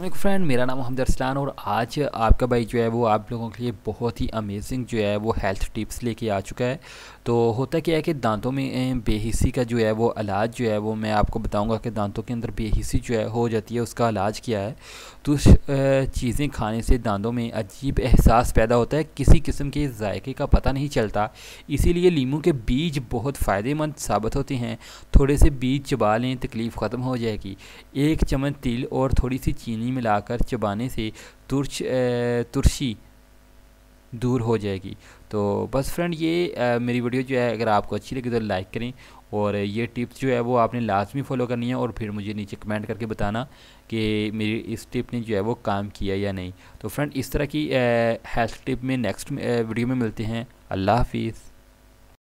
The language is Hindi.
हेलो फ्रेंड मेरा नाम हमदर अरसलान और आज आपका भाई जो है वो आप लोगों के लिए बहुत ही अमेजिंग जो है वो हेल्थ टिप्स लेके आ चुका है तो होता क्या है कि दांतों में बेहिसी का जो है वो इलाज जो है वो मैं आपको बताऊंगा कि दांतों के अंदर बेहिसी जो है हो जाती है उसका इलाज क्या है तो चीज़ें खाने से दांतों में अजीब एहसास पैदा होता है किसी किस्म के जायके का पता नहीं चलता इसीलिए लीमू के बीज बहुत फ़ायदेमंद साबित होते हैं थोड़े से बीज चबा लें तकलीफ़ ख़त्म हो जाएगी एक चम्मच तिल और थोड़ी सी चीनी पानी मिलाकर चबाने से तुर्श तुरशी दूर हो जाएगी तो बस फ्रेंड ये आ, मेरी वीडियो जो है अगर आपको अच्छी लगी तो लाइक करें और ये टिप्स जो है वो आपने लाजमी फॉलो करनी है और फिर मुझे नीचे कमेंट करके बताना कि मेरी इस टिप ने जो है वो काम किया या नहीं तो फ्रेंड इस तरह की हेल्थ टिप में नेक्स्ट वीडियो में मिलते हैं अल्लाह हाफिज़